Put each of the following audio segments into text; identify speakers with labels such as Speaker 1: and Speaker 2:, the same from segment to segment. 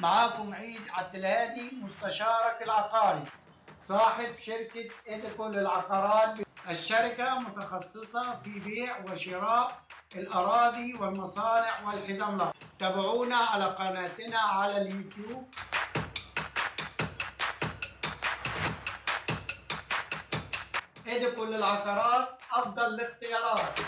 Speaker 1: معاكم عيد عبد الهادي مستشارك العقاري صاحب شركة إيديكو للعقارات الشركة متخصصة في بيع وشراء الأراضي والمصانع والحزم لها تابعونا على قناتنا على اليوتيوب إيديكو للعقارات أفضل الاختيارات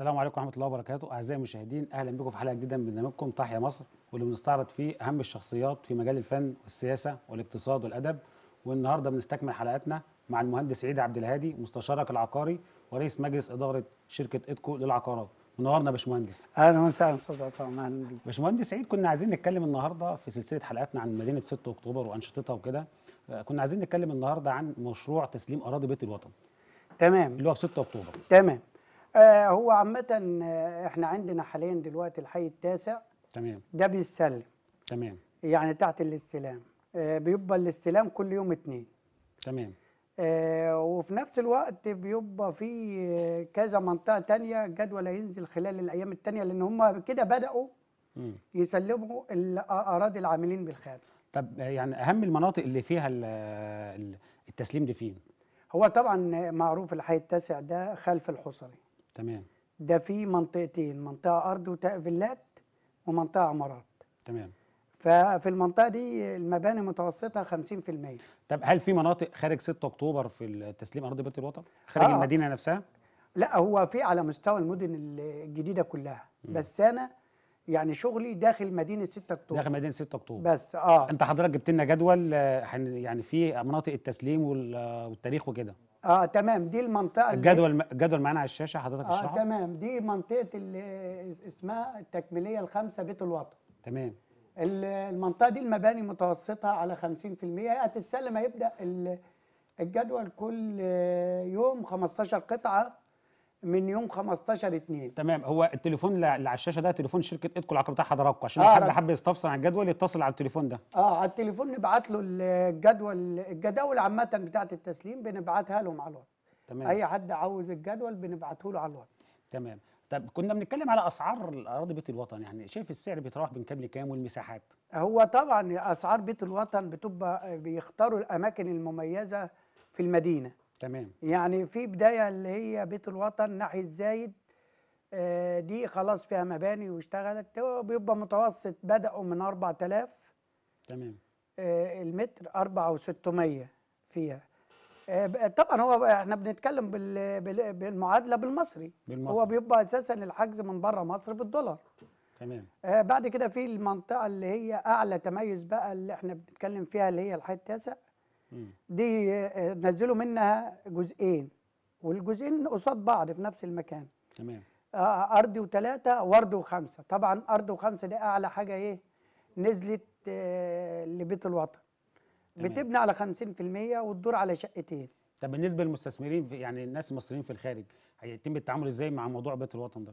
Speaker 2: السلام عليكم ورحمه الله وبركاته اعزائي المشاهدين اهلا بكم في حلقه جديده من برنامجكم تحيا مصر واللي بنستعرض فيه اهم الشخصيات في مجال الفن والسياسه والاقتصاد والادب والنهارده بنستكمل حلقاتنا مع المهندس عيد عبد الهادي مستشارك العقاري ورئيس مجلس اداره شركه ادكو للعقارات منورنا يا باشمهندس
Speaker 1: اهلا وسهلا استاذ
Speaker 2: عصام اهلا بيك باشمهندس عيد كنا عايزين نتكلم النهارده في سلسله حلقاتنا عن مدينه 6 اكتوبر وانشطتها وكده آه، كنا عايزين نتكلم النهارده عن مشروع تسليم اراضي بيت الوطن تمام اللي هو في 6 اكتوبر تمام
Speaker 1: آه، هو عامة آه، احنا عندنا حاليا دلوقتي الحي التاسع تمام ده بيستلم تمام يعني تحت الاستلام آه، بيبقى الاستلام كل يوم اتنين تمام وفي نفس الوقت بيبقى في كذا منطقة تانية الجدول هينزل خلال الأيام التانية لأن هم كده بدأوا يسلموا الأراضي العاملين بالخارج
Speaker 2: طب يعني أهم المناطق اللي فيها التسليم دي فين؟
Speaker 1: هو طبعا معروف الحي التاسع ده خلف الحصري تمام ده في منطقتين منطقه ارض وفيلات ومنطقه عمارات تمام ففي المنطقه دي المباني متوسطه 50%
Speaker 2: طب هل في مناطق خارج 6 اكتوبر في تسليم ارض بيت الوطن خارج آه. المدينه نفسها
Speaker 1: لا هو في على مستوى المدن الجديده كلها مم. بس انا يعني شغلي داخل مدينه 6 اكتوبر داخل
Speaker 2: مدينه 6 اكتوبر بس اه انت حضرتك جبت لنا جدول آه، يعني في مناطق التسليم والتاريخ وكده
Speaker 1: اه تمام دي المنطقه الجدول
Speaker 2: الجدول معانا على الشاشه حضرتك آه، اشرحه اه
Speaker 1: تمام دي منطقه اللي اسمها التكميليه الخامسه بيت الوطن تمام المنطقه دي المباني متوسطها على 50% هيئه السلم هيبدا الجدول كل يوم 15 قطعه من يوم 15 2
Speaker 2: تمام هو التليفون اللي على الشاشه ده تليفون شركه ادكو العقار بتاع حضراتكم عشان آه حد حب يستفسر عن الجدول يتصل على التليفون ده
Speaker 1: اه على التليفون نبعت له الجدول الجداول عامه بتاعه التسليم بنبعتها لهم على الواتس
Speaker 2: تمام اي حد
Speaker 1: عاوز الجدول بنبعته له على الواتس
Speaker 2: تمام طب كنا بنتكلم على اسعار اراضي بيت الوطن يعني شايف السعر بيتراوح بين كام لكام
Speaker 1: والمساحات هو طبعا اسعار بيت الوطن بتبقى بيختاروا الاماكن المميزه في المدينه تمام يعني في بدايه اللي هي بيت الوطن ناحيه زايد آه، دي خلاص فيها مباني واشتغلت بيبقى متوسط بدأوا من 4000 تمام آه، المتر 4600 فيها آه، طبعا هو احنا بنتكلم بالمعادله بالمصري بالمصري هو بيبقى اساسا الحجز من بره مصر بالدولار تمام بعد كده في المنطقه اللي هي اعلى تميز بقى اللي احنا بنتكلم فيها اللي هي الحي التاسع دي آه، نزلوا منها جزئين والجزئين قصاد بعض في نفس المكان تمام آه، ارض ارضي وثلاثه وارض وخمسه طبعا ارض وخمسه دي اعلى حاجه ايه نزلت آه، لبيت الوطن بتبني على 50% وتدور على شقتين
Speaker 2: طب بالنسبه للمستثمرين يعني الناس المصريين في الخارج هيتم التعامل ازاي مع موضوع بيت الوطن ده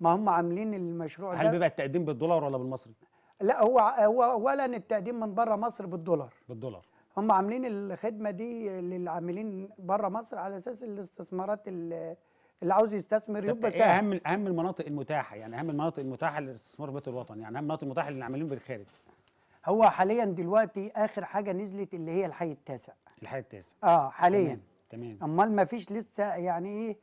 Speaker 1: ما هم عاملين المشروع هل ده هل بيبقى
Speaker 2: التقديم بالدولار ولا بالمصري
Speaker 1: لا هو هو اولا التقديم من بره مصر بالدولار بالدولار هم عاملين الخدمه دي للعاملين بره مصر على اساس الاستثمارات اللي عاوز يستثمر يبقى إيه سهل اهم
Speaker 2: اهم المناطق المتاحه يعني اهم المناطق المتاحه للاستثمار في بيت الوطن يعني اهم المناطق المتاحه
Speaker 1: للعاملين بالخارج هو حاليا دلوقتي اخر حاجه نزلت اللي هي الحي التاسع
Speaker 2: الحي التاسع اه حاليا تمام,
Speaker 1: امال ما فيش لسه يعني ايه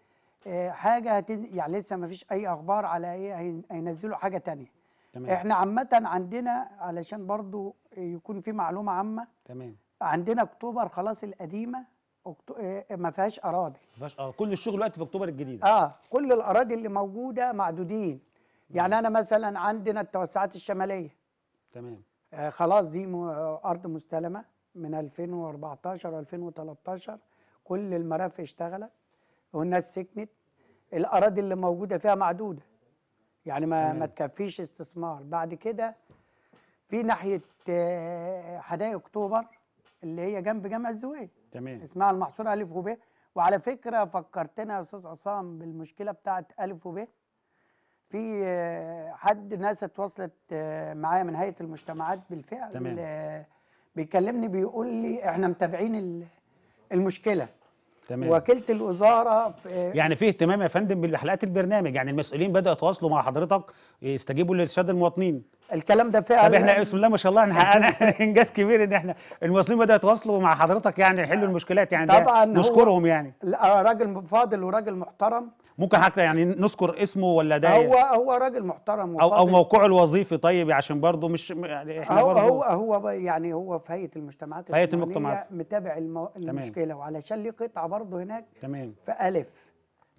Speaker 1: آه، حاجه هتنزل يعني لسه ما فيش اي اخبار على ايه هينزلوا حاجه تانية
Speaker 2: تمام. احنا عامه
Speaker 1: عندنا علشان برضو يكون في معلومه عامه تمام عندنا اكتوبر خلاص القديمه أكتو... آه، آه، ما فيهاش اراضي
Speaker 2: ما فيهاش اه كل الشغل دلوقتي في اكتوبر الجديده
Speaker 1: اه كل الاراضي اللي موجوده معدودين يعني انا مثلا عندنا التوسعات الشماليه تمام آه خلاص دي م... ارض مستلمه من 2014 و2013 كل المرافق اشتغلت والناس سكنت الاراضي اللي موجوده فيها معدوده يعني ما تمام. ما تكفيش استثمار بعد كده في ناحيه آه، حدائق اكتوبر اللي هي جنب جامع الزويل تمام اسمها المحصور الف وب وعلى فكره فكرتنا يا استاذ عصام بالمشكله بتاعه الف وب في آه، حد ناس اتواصلت آه، معايا من هيئه المجتمعات بالفعل تمام. آه، بيكلمني بيقول لي احنا متابعين المشكله تمام. وكيله الوزاره في يعني
Speaker 2: في اهتمام يا فندم بحلقات البرنامج يعني المسؤولين بداوا يتواصلوا مع حضرتك يستجيبوا لارشاد المواطنين الكلام ده فعلا طب احنا بسم الله ما شاء الله احنا حققنا انجاز كبير ان احنا المسؤولين بداوا يتواصلوا مع حضرتك يعني يحلوا آه. المشكلات يعني طبعا نشكرهم يعني
Speaker 1: راجل فاضل وراجل محترم
Speaker 2: ممكن حتى يعني نذكر اسمه ولا ده هو
Speaker 1: هو راجل محترم وفاضل. او او موقعه
Speaker 2: الوظيفي طيب عشان برضه مش يعني احنا هو هو
Speaker 1: هو يعني هو في هيئه المجتمعات في هيئه المجتمعات متابع المو... المشكله وعلشان ليه قطعه برضه هناك تمام في الف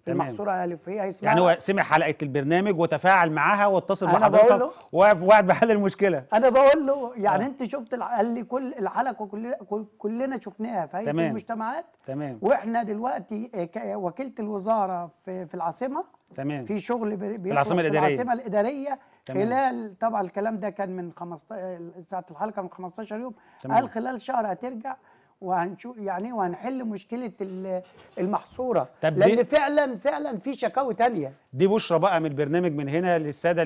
Speaker 1: في محصوره الفيه هيسمع يعني هو
Speaker 2: سمع حلقه البرنامج وتفاعل معاها واتصل بحضرتك وقاعد بحل المشكله
Speaker 1: انا بقول له يعني أوه. انت شفت قال لي كل الحلقه كل كلنا شفناها في هيئه المجتمعات تمام واحنا دلوقتي آه، وكيله الوزاره في في العاصمه تمام في شغل في العاصمه الاداريه في العاصمه الاداريه تمام. خلال طبعا الكلام ده كان من 15 ساعه الحلقه من 15 يوم تمام. قال خلال شهر هترجع وهنشوف يعني وهنحل مشكله المحصوره طب لان فعلا فعلا في شكاوي تانية
Speaker 2: دي بشرى بقى من البرنامج من هنا للساده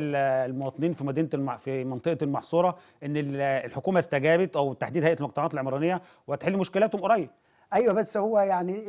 Speaker 2: المواطنين في مدينه الم... في منطقه المحصوره ان الحكومه استجابت او تحديد هيئه المقطعات العمرانيه وهتحل مشكلاتهم قريب
Speaker 1: ايوه بس هو يعني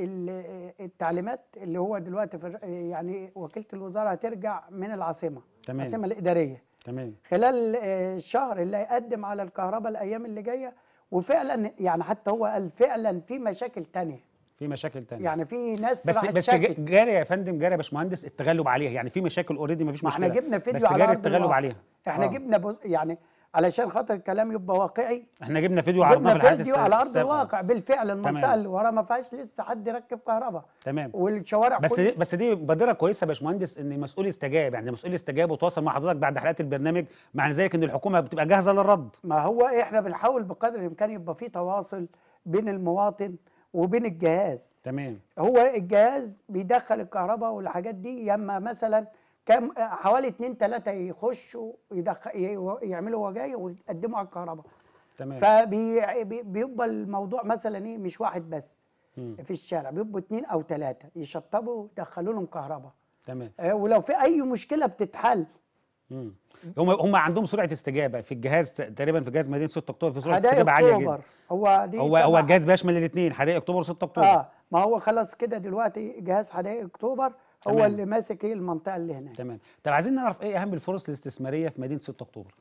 Speaker 1: التعليمات اللي هو دلوقتي يعني وكيله الوزاره هترجع من العاصمه تمام العاصمه الاداريه تمام خلال الشهر آه، اللي هيقدم على الكهرباء الايام اللي جايه وفعلا يعني حتى هو قال فعلا في مشاكل تانية
Speaker 2: في مشاكل تانية
Speaker 1: يعني في ناس بس بس
Speaker 2: جاري يا فندم جاري يا باشمهندس التغلب عليها يعني في مشاكل اوريدي مفيش مشكله احنا جبنا فيديو بس جاري التغلب عليها
Speaker 1: احنا آه. جبنا يعني علشان خاطر الكلام يبقى واقعي
Speaker 2: احنا جبنا فيديو عرضناه في الحلقات فيديو على ارض الواقع
Speaker 1: آه. بالفعل المنطقه اللي ورا ما فيهاش لسه حد يركب كهرباء تمام والشوارع بس دي
Speaker 2: بس دي بادره كويسه يا باشمهندس ان مسؤول استجاب يعني مسؤول استجاب وتواصل مع حضرتك بعد حلقات البرنامج مع ذلك ان الحكومه بتبقى
Speaker 1: جاهزه للرد ما هو إيه، احنا بنحاول بقدر الامكان يبقى في تواصل بين المواطن وبين الجهاز تمام هو الجهاز بيدخل الكهرباء والحاجات دي يا اما مثلا كام حوالي اثنين ثلاثه يخشوا يعملوا وجايه ويقدموا على الكهرباء تمام فبيبقى الموضوع مثلا ايه مش واحد بس م. في الشارع بيبقوا اثنين او ثلاثه يشطبوا يدخلوا لهم كهرباء تمام آه ولو في اي مشكله بتتحل
Speaker 2: هم هم عندهم سرعه استجابه في الجهاز تقريبا في جهاز مدينه 6 اكتوبر في سرعه استجابه عاليه جدا
Speaker 1: هو دي هو هو
Speaker 2: الجهاز بيشمل الاثنين حدائق اكتوبر و6 اكتوبر اه
Speaker 1: ما هو خلاص كده دلوقتي جهاز حدائق اكتوبر هو تمام. اللي ماسك ايه المنطقه اللي هناك
Speaker 2: تمام طب عايزين
Speaker 1: نعرف ايه اهم الفرص الاستثماريه في مدينه 6 اكتوبر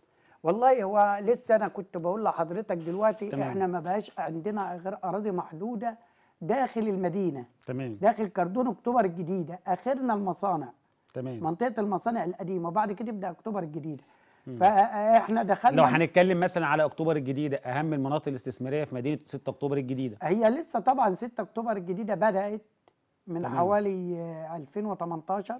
Speaker 1: والله هو لسه انا كنت بقول لحضرتك دلوقتي تمام. احنا ما بقاش عندنا غير اراضي محدوده داخل المدينه تمام داخل كردون اكتوبر الجديده اخرنا المصانع تمام منطقه المصانع القديمه وبعد كده يبدا اكتوبر الجديده فاحنا دخلنا لو
Speaker 2: هنتكلم مثلا على اكتوبر الجديده اهم المناطق الاستثماريه في مدينه 6 اكتوبر الجديده
Speaker 1: هي لسه طبعا 6 اكتوبر الجديده بدات من تمام. حوالي 2018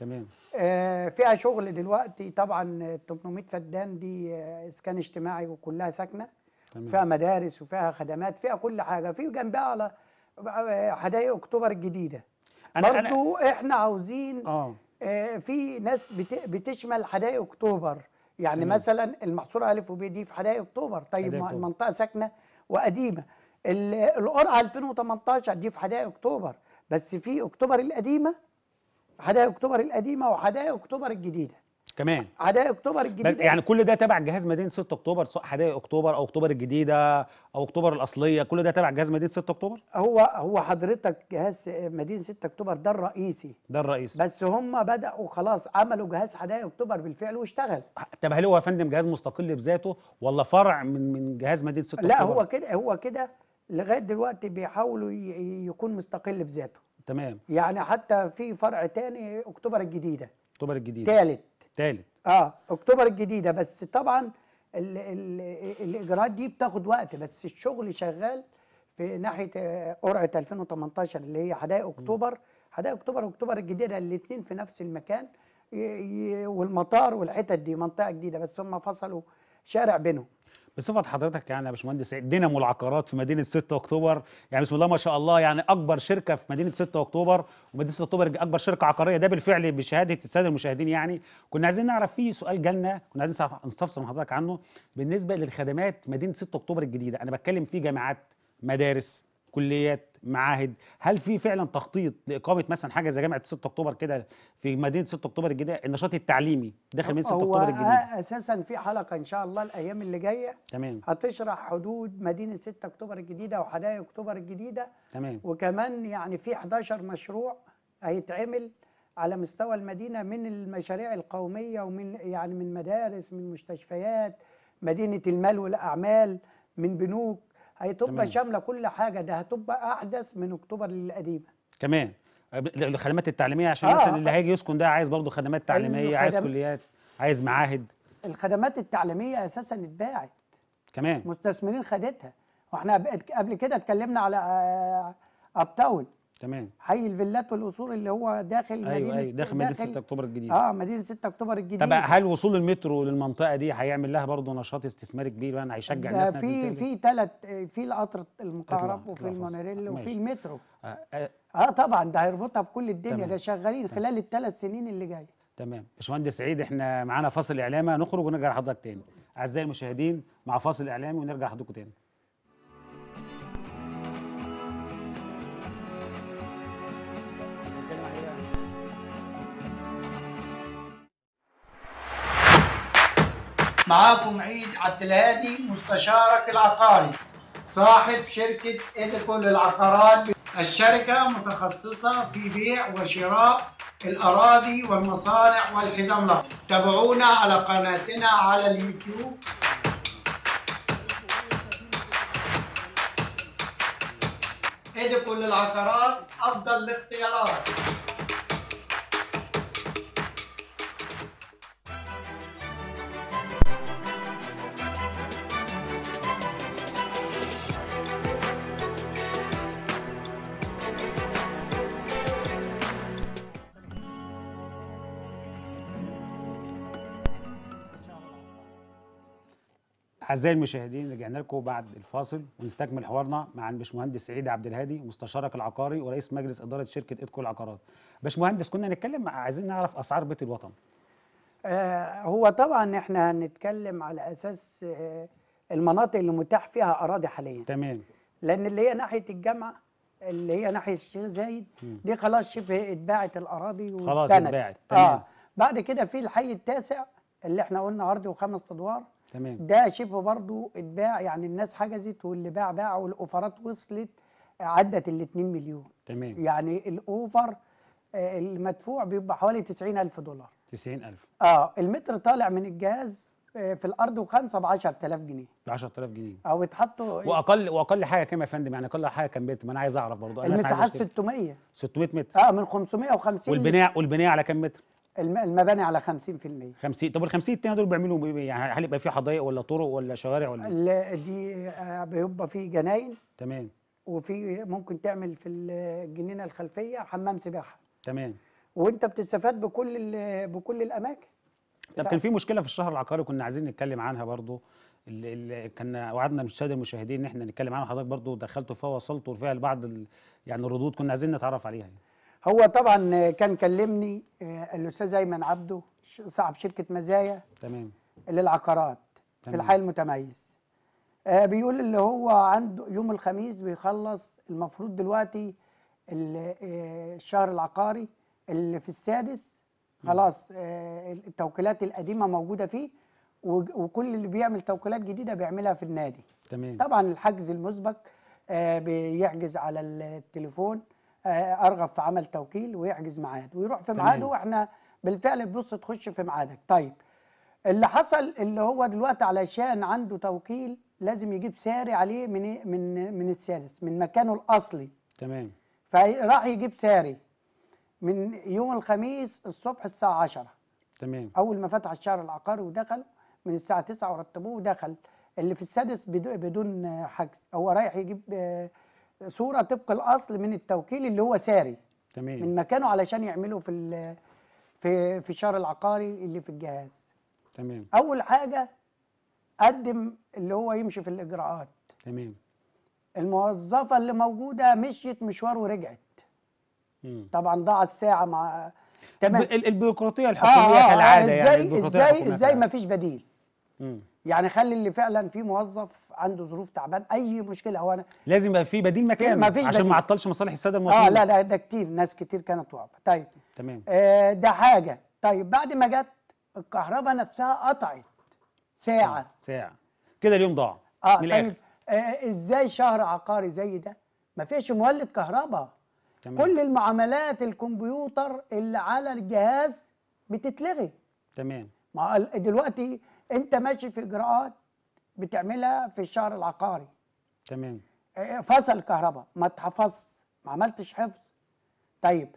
Speaker 1: تمام آه فيها شغل دلوقتي طبعا 800 فدان دي آه، اسكان اجتماعي وكلها ساكنه تمام. فيها مدارس وفيها خدمات فيها كل حاجه في جنبها على آه، حدائق اكتوبر الجديده أنا برضو أنا احنا عاوزين آه. آه. في ناس بت بتشمل حدائق اكتوبر يعني تمام. مثلا المحصوره الف وب دي في حدائق اكتوبر طيب حدائق المنطقه ساكنه وقديمه القرعه 2018 دي في حدائق اكتوبر بس في اكتوبر القديمه حدائق اكتوبر القديمه وحدائق اكتوبر الجديده كمان حدائق اكتوبر الجديده يعني
Speaker 2: كل ده تبع جهاز مدينه 6 اكتوبر حدائق اكتوبر او اكتوبر الجديده او اكتوبر الاصليه كل ده تبع جهاز مدينه 6 اكتوبر
Speaker 1: هو هو حضرتك جهاز مدينه 6 اكتوبر ده الرئيسي ده الرئيسي بس هم بداوا خلاص عملوا جهاز حدائق اكتوبر بالفعل واشتغل
Speaker 2: طب هل هو يا فندم جهاز مستقل بذاته ولا فرع من من جهاز مدينه 6 اكتوبر لا هو
Speaker 1: كده هو كده لغايه دلوقتي بيحاولوا يكون مستقل بذاته تمام يعني حتى في فرع تاني اكتوبر الجديده اكتوبر الجديده ثالث ثالث اه اكتوبر الجديده بس طبعا الـ الـ الاجراءات دي بتاخد وقت بس الشغل شغال في ناحيه قرعه 2018 اللي هي حدائق اكتوبر حدائق اكتوبر واكتوبر الجديده الاثنين في نفس المكان والمطار والحتت دي منطقه جديده بس هم فصلوا شارع بينهم
Speaker 2: بصفه حضرتك يعني يا باشمهندس دينامو العقارات في مدينه 6 اكتوبر يعني بسم الله ما شاء الله يعني اكبر شركه في مدينه 6 اكتوبر ومدينه 6 اكتوبر اكبر شركه عقاريه ده بالفعل بشهاده الساده المشاهدين يعني كنا عايزين نعرف في سؤال جالنا كنا عايزين نستفسر من حضرتك عنه بالنسبه للخدمات مدينه 6 اكتوبر الجديده انا بتكلم في جامعات مدارس كليات معاهد هل في فعلا تخطيط لاقامه مثلا حاجه زي جامعه 6 اكتوبر كده في مدينه 6 اكتوبر الجديده النشاط التعليمي داخل مدينه 6 اكتوبر الجديده
Speaker 1: اساسا في حلقه ان شاء الله الايام اللي جايه تمام هتشرح حدود مدينه 6 اكتوبر الجديده وحدائق اكتوبر الجديده تمام وكمان يعني في 11 مشروع هيتعمل على مستوى المدينه من المشاريع القوميه ومن يعني من مدارس من مستشفيات مدينه المال والاعمال من بنوك هتبقى شامله كل حاجه ده هتبقى احدث من اكتوبر القديمه
Speaker 2: كمان الخدمات التعليميه عشان آه مثلا آه. اللي هيجي يسكن ده عايز برضه خدمات تعليميه عايز كليات عايز معاهد
Speaker 1: الخدمات التعليميه اساسا اتباعت كمان مستثمرين خدتها واحنا قبل كده اتكلمنا على اب آه، تاون تمام حي الفيلات والقصور اللي هو داخل أيوة مدينه أيوة داخل مدينه 6
Speaker 2: اكتوبر الجديده اه
Speaker 1: مدينه 6 اكتوبر الجديده طب هل
Speaker 2: وصول المترو للمنطقه دي هيعمل لها برضه نشاط استثماري كبير يعني هيشجع الناس في في
Speaker 1: ثلاث في القطر المكهرب وفي المونوريل وفي المترو آه،, آه, آه, طبعا ده هيربطها بكل الدنيا ده شغالين خلال الثلاث سنين اللي جايه
Speaker 2: تمام باشمهندس سعيد احنا معانا فاصل اعلامي نخرج ونرجع لحضرتك تاني اعزائي المشاهدين مع فاصل اعلامي ونرجع لحضرتكم تاني
Speaker 1: معاكم عيد عبد الهادي مستشارك العقاري صاحب شركة إيديكو للعقارات الشركة متخصصة في بيع وشراء الأراضي والمصانع والحزم لها تابعونا على قناتنا على اليوتيوب إيديكو للعقارات أفضل الاختيارات
Speaker 2: أعزائي المشاهدين رجعنا لكم بعد الفاصل ونستكمل حوارنا مع الباشمهندس سعيد عبد الهادي مستشارك العقاري ورئيس مجلس إدارة شركة إدكو العقارات. باشمهندس كنا نتكلم عايزين
Speaker 1: نعرف أسعار بيت الوطن. آه، هو طبعا احنا هنتكلم على أساس آه، المناطق اللي متاح فيها أراضي حاليا. تمام. لأن اللي هي ناحية الجامعة اللي هي ناحية الشيخ زايد دي خلاص شبه اتباعت الأراضي خلاص اتباعت آه، تمام. آه بعد كده في الحي التاسع اللي احنا قلنا عرض وخمس ادوار تمام ده شبه برضه اتباع يعني الناس حجزت واللي باع باع والاوفرات وصلت عدت ال 2 مليون تمام يعني الاوفر آه، المدفوع بيبقى حوالي 90000 دولار 90000 اه المتر طالع من الجهاز آه، في الارض وخمسه ب 10000 جنيه
Speaker 2: ب 10000 جنيه
Speaker 1: او اتحطوا
Speaker 2: واقل واقل حاجه كام يا فندم يعني اقل حاجه كام متر ما انا عايز اعرف برضه المساحات 600 600 متر اه
Speaker 1: من 550 والبناء
Speaker 2: والبناء على كام متر
Speaker 1: المباني على 50%
Speaker 2: 50 طب ال 50 الثانيه دول بيعملوا يعني هل يبقى في حدائق ولا طرق ولا شوارع ولا إيه؟
Speaker 1: لا دي آه، بيبقى في جناين تمام وفي ممكن تعمل في الجنينه الخلفيه حمام سباحه تمام وانت بتستفاد بكل بكل الاماكن طب كان في
Speaker 2: مشكله في الشهر العقاري كنا عايزين نتكلم عنها برضو اللي كان وعدنا الساده المشاهدين ان احنا نتكلم عنها حضرتك برضو دخلتوا فيها وصلتوا فيها لبعض يعني الردود كنا عايزين نتعرف عليها يعني.
Speaker 1: هو طبعا كان كلمني آه، الاستاذ ايمن عبده صاحب شركه مزايا تمام للعقارات تمام. في الحي المتميز آه، بيقول اللي هو عنده يوم الخميس بيخلص المفروض دلوقتي آه، الشهر العقاري اللي في السادس خلاص التوكيلات القديمه موجوده فيه وكل اللي بيعمل توكيلات جديده بيعملها في النادي تمام طبعا الحجز المسبق بيحجز على التليفون ارغب في عمل توكيل ويحجز ميعاد ويروح في ميعاده واحنا بالفعل بص تخش في ميعادك طيب اللي حصل اللي هو دلوقتي علشان عنده توكيل لازم يجيب ساري عليه من إيه؟ من من السادس من مكانه الاصلي تمام فراح يجيب ساري من يوم الخميس الصبح الساعه 10 تمام اول ما فتح الشهر العقاري ودخل من الساعه 9 ورتبوه ودخل اللي في السادس بدون حجز هو رايح يجيب آه، صوره طبق الاصل من التوكيل اللي هو ساري تمام من مكانه علشان يعمله في في في الشهر العقاري اللي في الجهاز تمام اول حاجه قدم اللي هو يمشي في الاجراءات تمام الموظفه اللي موجوده مشيت مشوار ورجعت مم. طبعا ضاعت ساعه مع تمام
Speaker 2: البيروقراطيه الحكوميه آه آه كالعاده آه يعني ازاي ازاي ازاي
Speaker 1: ما فيش بديل مم. يعني خلي اللي فعلا في موظف عنده ظروف تعبان اي مشكله هو انا
Speaker 2: لازم يبقى في بديل مكان ما عشان ما عطلش مصالح الساده آه، الموظفين اه لا لا
Speaker 1: ده كتير ناس كتير كانت واقفه طيب تمام آه ده حاجه طيب بعد ما جت الكهرباء نفسها قطعت ساعه آه
Speaker 2: ساعه كده اليوم ضاع اه من طيب الآخر.
Speaker 1: آه ازاي شهر عقاري زي ده ما فيش مولد كهرباء تمام. كل المعاملات الكمبيوتر اللي على الجهاز بتتلغي تمام ما دلوقتي انت ماشي في اجراءات بتعملها في الشهر العقاري تمام اه، فصل الكهرباء ما تحفظ ما عملتش حفظ طيب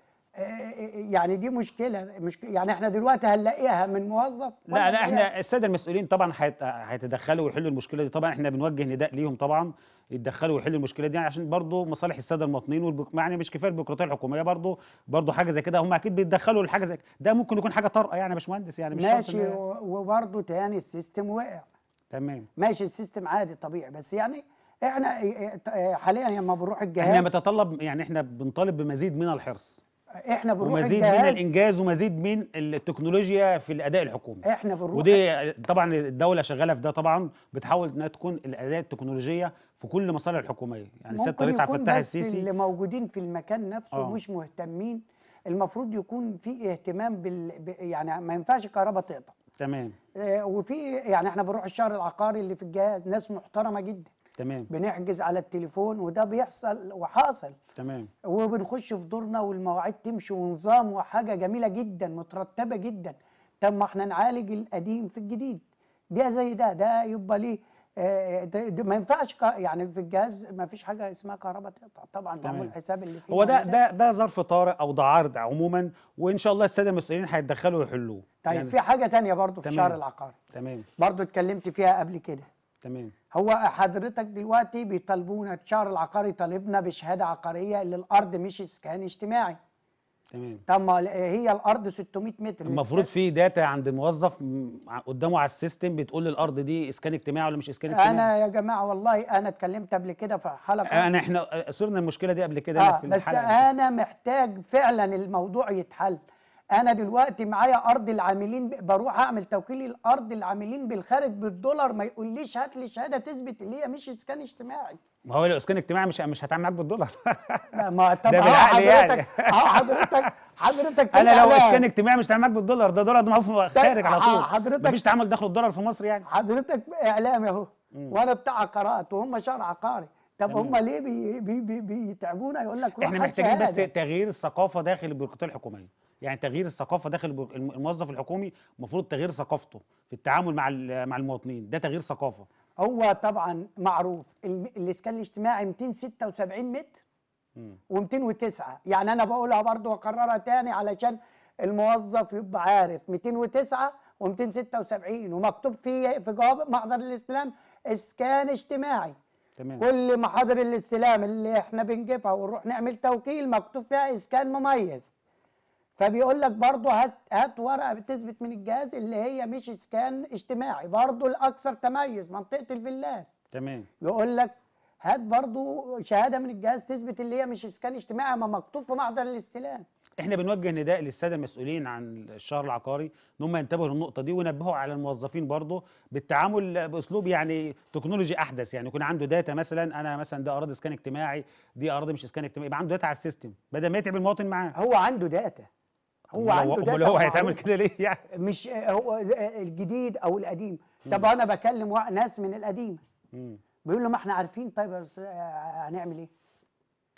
Speaker 1: يعني دي مشكله مش يعني احنا دلوقتي هنلاقيها من موظف لا لا احنا
Speaker 2: الساده المسؤولين طبعا هيتدخلوا ويحلوا المشكله دي طبعا احنا بنوجه نداء ليهم طبعا يتدخلوا ويحلوا المشكله دي عشان برضه مصالح الساده المواطنين والبك... يعني مش كفايه البيروقراطيه الحكوميه برضه برضه حاجه زي كده هم اكيد بيتدخلوا لحاجه زي ده ممكن يكون حاجه طارئه يعني يا باشمهندس يعني مش ماشي
Speaker 1: و... وبرضه تاني السيستم وقع تمام ماشي السيستم عادي طبيعي بس يعني احنا اه، اه، اه، حاليا لما بنروح الجهاز احنا
Speaker 2: بنتطلب يعني احنا بنطالب بمزيد من الحرص
Speaker 1: احنا بنروح ومزيد من
Speaker 2: الانجاز ومزيد من التكنولوجيا في الاداء الحكومي
Speaker 1: احنا بنروح ودي
Speaker 2: طبعا الدوله شغاله في ده طبعا بتحاول انها تكون الاداء التكنولوجيه في كل المصالح الحكوميه يعني سياده الرئيس عبد الفتاح السيسي اللي
Speaker 1: موجودين في المكان نفسه آه. مش مهتمين المفروض يكون في اهتمام بال يعني ما ينفعش الكهرباء تقطع تمام آه وفي يعني احنا بنروح الشهر العقاري اللي في الجهاز ناس محترمه جدا تمام بنحجز على التليفون وده بيحصل وحاصل تمام وبنخش في دورنا والمواعيد تمشي ونظام وحاجه جميله جدا مترتبه جدا طب ما احنا نعالج القديم في الجديد ده زي ده ده يبقى ليه آه، آه، ده, ما ينفعش يعني في الجهاز ما فيش حاجه اسمها كهرباء تقطع طبعا ده الحساب اللي فيه هو ده ده
Speaker 2: ده ظرف طارئ او ده عرض عموما وان شاء الله الساده المسؤولين هيتدخلوا ويحلوه طيب يعني في
Speaker 1: حاجه ثانيه برضو في شهر العقار تمام برضو اتكلمت فيها قبل كده تمام هو حضرتك دلوقتي بيطالبونا الشهر العقاري طالبنا بشهاده عقاريه اللي الارض مش اسكان اجتماعي تمام طب ما هي الارض 600 متر المفروض في
Speaker 2: داتا عند موظف قدامه على السيستم بتقول الارض دي اسكان اجتماعي ولا مش اسكان اجتماعي انا
Speaker 1: يا جماعه والله انا اتكلمت قبل كده في حلقه انا
Speaker 2: احنا آه، صرنا المشكله دي قبل كده آه في بس انا
Speaker 1: محتاج فعلا الموضوع يتحل انا دلوقتي معايا ارض العاملين بروح اعمل توكيل لارض العاملين بالخارج بالدولار ما يقوليش هات لي شهاده تثبت ان هي مش اسكان اجتماعي
Speaker 2: ما هو لو اسكان اجتماعي مش مش هتعمل معاك بالدولار ما طب ده يعني. حضرتك يعني اه
Speaker 1: حضرتك حضرتك انا لو اسكان اجتماعي مش هتعمل معاك بالدولار ده دولار معروف خارج على طول حضرتك مفيش تعامل داخل الدولار في مصر يعني حضرتك اعلامي اهو وانا بتاع عقارات وهم شارع عقاري طب هم ليه بي بي بي بيتعبونا يقول لك احنا محتاجين بس
Speaker 2: تغيير الثقافه داخل البيروقراطيه الحكوميه يعني تغيير الثقافه داخل الموظف الحكومي المفروض تغيير ثقافته في التعامل مع مع المواطنين ده تغيير ثقافه
Speaker 1: هو طبعا معروف الاسكان الاجتماعي 276 متر و209 يعني انا بقولها برضو واكررها تاني علشان الموظف يبقى عارف 209 و276 ومكتوب في في جواب محضر الاستلام اسكان اجتماعي تمام. كل محاضر الاستلام اللي احنا بنجيبها ونروح نعمل توكيل مكتوب فيها اسكان مميز فبيقول لك برضه هات هات ورقه بتثبت من الجهاز اللي هي مش اسكان اجتماعي برضه الاكثر تميز منطقه الفيلات تمام يقول لك هات برضه شهاده من الجهاز تثبت اللي هي مش اسكان اجتماعي ما مكتوب في محضر الاستلام
Speaker 2: احنا بنوجه نداء للساده المسؤولين عن الشهر العقاري ان هم ينتبهوا للنقطه دي وينبهوا على الموظفين برضه بالتعامل باسلوب يعني تكنولوجي احدث يعني يكون عنده داتا مثلا انا مثلا ده اراضي اسكان اجتماعي دي اراضي مش اسكان اجتماعي يبقى عنده داتا على السيستم بدل ما يتعب المواطن معاه هو عنده داتا هو عنده هو هيتعمل
Speaker 1: كده ليه يعني مش آه، هو آه، الجديد او القديم طب انا بكلم ناس من القديم بيقول له ما احنا عارفين طيب آه، هنعمل ايه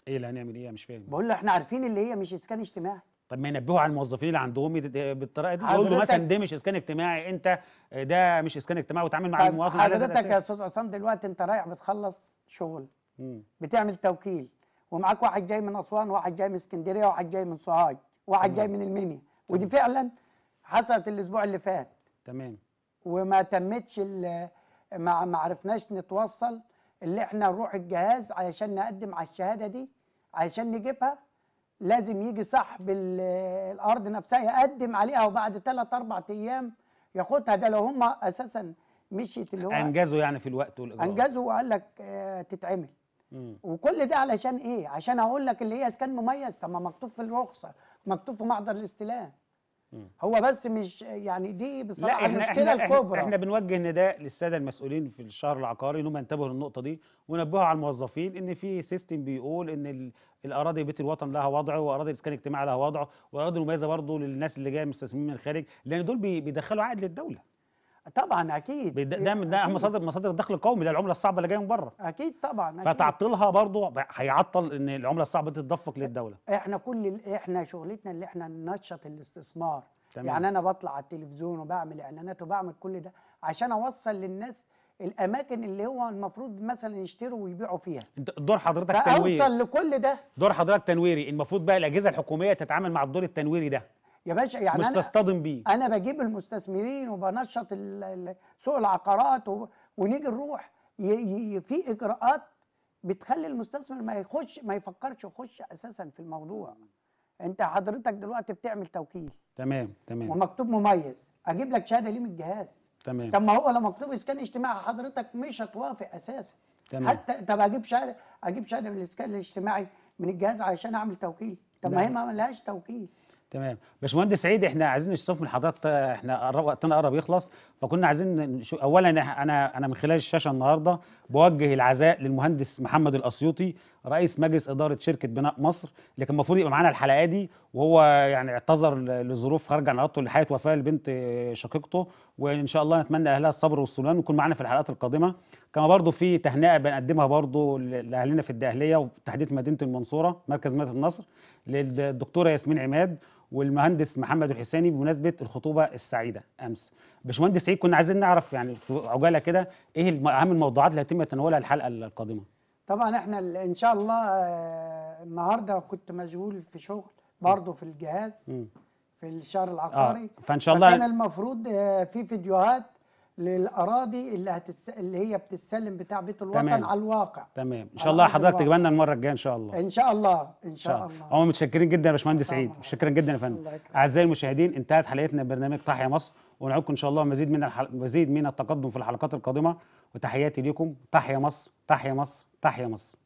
Speaker 2: ايه اللي هنعمل ايه مش فاهم
Speaker 1: بقول له احنا عارفين اللي هي مش اسكان اجتماعي
Speaker 2: طب ما ينبهوا على الموظفين اللي عندهم بالطريقه دي يقول له مثلا ده مش اسكان اجتماعي انت ده مش اسكان اجتماعي وتعامل مع المواطن على حضرتك يا استاذ
Speaker 1: عصام دلوقتي انت رايح بتخلص شغل مم. بتعمل توكيل ومعاك واحد جاي من اسوان واحد جاي من اسكندريه واحد جاي من سوهاج واحد جاي من المنيا ودي فعلا حصلت الاسبوع اللي فات تمام وما تمتش ما ما عرفناش نتوصل اللي احنا نروح الجهاز علشان نقدم على الشهاده دي علشان نجيبها لازم يجي صاحب الارض نفسها يقدم عليها وبعد ثلاث اربع ايام ياخدها ده لو هم اساسا مشيت اللي هو انجزوا
Speaker 2: يعني في الوقت والاجراءات انجزوا
Speaker 1: وقال لك آه، تتعمل مم. وكل ده علشان ايه؟ عشان اقول لك اللي هي اسكان مميز طب ما مكتوب في الرخصه مكتوب في محضر الاستلام هو بس مش يعني دي بصراحه المشكله الكبرى احنا
Speaker 2: بنوجه نداء للساده المسؤولين في الشهر العقاري ان هم ينتبهوا للنقطه دي وينبهوا على الموظفين ان في سيستم بيقول ان الاراضي بيت الوطن لها وضعه واراضي الاسكان الاجتماعي لها وضعه والاراضي المميزه برضه للناس اللي جايه مستثمرين من الخارج لان دول بيدخلوا عائد للدوله طبعا اكيد ده ده مصادر مصادر الدخل القومي ده العمله الصعبه اللي جايه من بره
Speaker 1: اكيد طبعا أكيد.
Speaker 2: فتعطيلها برضه هيعطل ان العمله الصعبه تتدفق للدوله
Speaker 1: احنا كل احنا شغلتنا اللي احنا ننشط الاستثمار تمام. يعني انا بطلع على التلفزيون وبعمل اعلانات وبعمل كل ده عشان اوصل للناس الاماكن اللي هو المفروض مثلا يشتروا ويبيعوا فيها
Speaker 2: دور حضرتك تنويري اوصل
Speaker 1: لكل ده
Speaker 2: دور حضرتك تنويري المفروض بقى الاجهزه الحكوميه تتعامل مع الدور التنويري ده
Speaker 1: يا باشا يعني مش تصطدم بيه انا بجيب المستثمرين وبنشط سوق العقارات ونيجي نروح في اجراءات بتخلي المستثمر ما يخش ما يفكرش يخش اساسا في الموضوع انت حضرتك دلوقتي بتعمل توكيل
Speaker 2: تمام تمام ومكتوب
Speaker 1: مميز اجيب لك شهاده ليه من الجهاز تمام طب ما هو لو مكتوب اسكان اجتماعي حضرتك مش هتوافق اساسا تمام حتى طب اجيب شهاده اجيب شهاده من الاسكان الاجتماعي من الجهاز علشان اعمل توكيل طب ما هي ما لهاش توكيل
Speaker 2: تمام باشمهندس سعيد احنا عايزين نشوف من حضرتك احنا وقتنا قرب يخلص فكنا عايزين نشو... اولا انا انا من خلال الشاشه النهارده بوجه العزاء للمهندس محمد الاسيوطي رئيس مجلس اداره شركه بناء مصر اللي كان المفروض يبقى معانا الحلقه دي وهو يعني اعتذر لظروف خارج عن ارادته لحياه وفاه لبنت شقيقته وان شاء الله نتمنى لاهلها الصبر والسلام ويكون معانا في الحلقات القادمه كما برضو في تهنئه بنقدمها برضو لاهلنا في الدقهليه وبالتحديد مدينه المنصوره مركز مدينه النصر للدكتوره ياسمين عماد والمهندس محمد الحسيني بمناسبه الخطوبه السعيده امس باشمهندس سعيد كنا عايزين نعرف يعني في عجاله كده ايه اهم الموضوعات اللي هيتم تناولها الحلقه القادمه
Speaker 1: طبعا احنا ان شاء الله آه، النهارده كنت مشغول في شغل برضه في الجهاز م. في الشهر العقاري آه. فان شاء الله كان المفروض آه، في فيديوهات للاراضي اللي هتس... اللي هي بتتسلم بتاع بيت الوطن تمام. على الواقع
Speaker 2: تمام ان شاء الله حضرتك تجيبنا المره الجايه ان شاء الله
Speaker 1: ان شاء الله ان شاء, شاء الله
Speaker 2: هم متشكرين جدا يا باشمهندس سعيد شكرا جدا يا فندم اعزائي المشاهدين انتهت حلقتنا برنامج تحيا مصر ونعودكم ان شاء الله مزيد من الحل... مزيد من التقدم في الحلقات القادمه وتحياتي ليكم تحيا مصر تحيا مصر تحيا مصر